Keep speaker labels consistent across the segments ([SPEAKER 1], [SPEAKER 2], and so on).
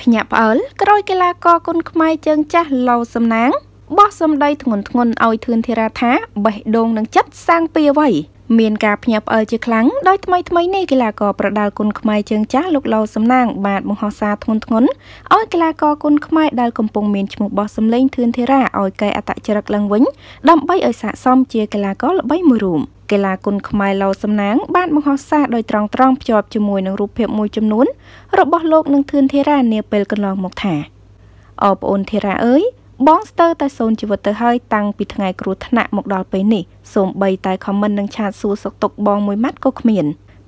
[SPEAKER 1] ភ្ញាក់ផ្អើលក្រោយកីឡាករគុនខ្មែរជើងចាស់ឡូសំណាងបោះសម្ដីធ្ងន់ធ្ងរឲ្យធឿនធីរាថាបេះដូងនឹងចិត្តសាងពីអ្វីមានការភ្ញាក់ផ្អើលជាខ្លាំងដោយថ្មីថ្មីនេះកីឡាករប្រដាល់គុនខ្មែរជើងចាស់លោកឡូសំណាងបានបង្ហោះសារធ្ងន់ធ្ងរឲ្យកីឡាករគុនខ្មែរដែលកំពុងមានឈ្មោះបោះសម្លេងធឿនធីរាឲ្យកែអត្តចរិតឡើងវិញដើម្បីឲ្យស័ក្តិសមជាកីឡាករល្បីមួយរូបកីឡាគុនខ្មែរឡូសំណាងបានបង្ហោះសារដោយត្រង់ត្រង់ភ្ជាប់ជាមួយនឹងរូបភាពមួយចំនួន របស់លោកនឹងធឿនធីរ៉ានាពេលកន្លងមកថាអបអូនធីរ៉ាអើយបងស្ទើរតែសូន្យជីវិតទៅហើយតាំងពីថ្ងៃគ្រោះថ្នាក់មកដល់ពេលនេះសូមបីតែខមមិននឹងឆាតសួរសុខទុក្ខបងមួយម៉ាត់ក៏គ្មាន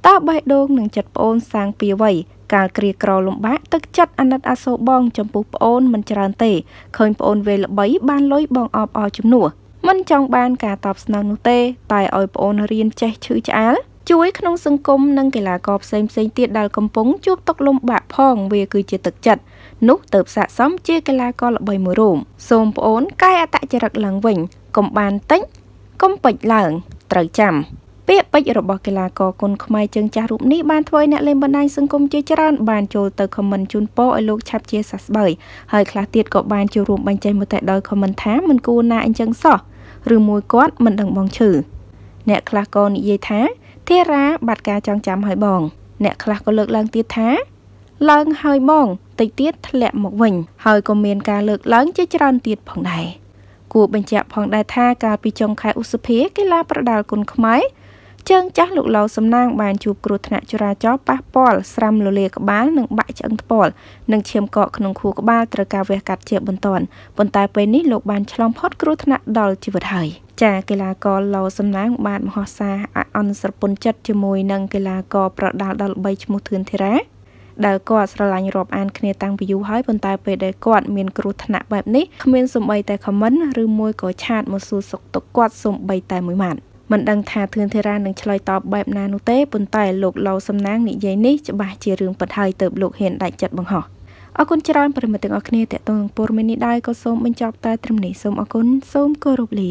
[SPEAKER 1] តើបេះដូងនឹងចិត្តប្អូនសាងពីអ្វីកាលគ្រាក្រលំបាកទឹកចិត្តអាណិតអាសូរបង ចំពោះប្អូនមិនច្រើនទេឃើញប្អូនវេល្បីបានលុយបងអបអរជំនួសមិនចង់បានការតបស្នងនោះទេតែឲ្យប្អូនរៀនចេះឈឺឆ្អាលជួយក្នុងសង្គមនិងកីឡាករផ្សេងផ្សេងទៀតដែលកំពុងជួបទុក្ខលំបាកផងវាគឺជាទឹកចិត្តនោះទៅស័កសមជាកីឡាករល្បីមួយរូបសូមប្អូនកែអត្តចរិតឡើងវិញកុំបានតិចកុំពេចឡើងត្រូវចាំពាក្យពេចន៍របស់កីឡាករគុនខ្មែរជើងចាស់រូបនេះបានធ្វើឲ្យអ្នកលេងបណ្ដាញសង្គមជាច្រើន បានចូលទៅខមមិនជូនពរឲ្យលោកឆាប់ជាសះស្បើយហើយខ្លះទៀតក៏បានចូលរួមបញ្ចេញមតិដោយខមមិនថាមិនគួរណាអញ្ចឹងសោះឬមួយគាត់មិនដឹងបងឈឺអ្នកខ្លះក៏និយាយថា ធារាបាត់ការចងចាំហើយបង អ្នកខ្លះក៏លើកឡើងទៀតថាឡើងហើយបងតិចទៀតធ្លាក់មកវិញ ហើយក៏មានការលើកឡើងជាច្រើនទៀតផងដែរគួរបញ្ជាក់ផងដែរថាកាលពីចុងខែឧសភាកីឡាប្រដាល់គុនខ្មែរជើងចាស់លោកឡៅសំណាងបានជួបគ្រោះថ្នាក់ចរាចរណ៍ប៉ះពាល់ស្រាំលលាក្បាលនិងបាក់ឆ្អឹងថ្ពាល់និងឈាមកកក្នុងខួរក្បាលត្រូវការវះកាត់ជាបន្ទាន់ប៉ុន្តែពេលនេះលោកបានឆ្លងផុត គ្រោះថ្នាក់ដល់ជីវិតហើយ។ចាកីឡាករឡូសំឡាង បានមហោសាអអនស្រពន្ធចិត្តជាមួយនឹងកីឡាករប្រដាល់ដល់3ឈ្មោះធឿនធីរ៉ាដែលគាត់ស្រឡាញ់រាប់អានគ្នាតាំងពីយូរហើយប៉ុន្តែពេលដែលគាត់មានគ្រោះថ្នាក់បែបនេះគ្មានសំបីតែខមមិនឬមួយក៏ឆាតមកសួរសុខទុក្ខគាត់សំបីតែមួយម៉ាត់មិនដឹងថាធឿនធារានឹងឆ្លើយតបបែបណានោះទេប៉ុន្តែលោកឡូសំណាងនិយាយនេះច្បាស់ជារឿងពិតហើយទើបលោកហ៊ានដាច់ចិត្តបង្ហោះអរគុណច្រើនប្រិមត្តទាំងអស់គ្នាតេតងនឹងពរមេនេះដែរក៏សូមបញ្ចប់តែត្រឹមនេះសូមអរគុណសូមគោរពលា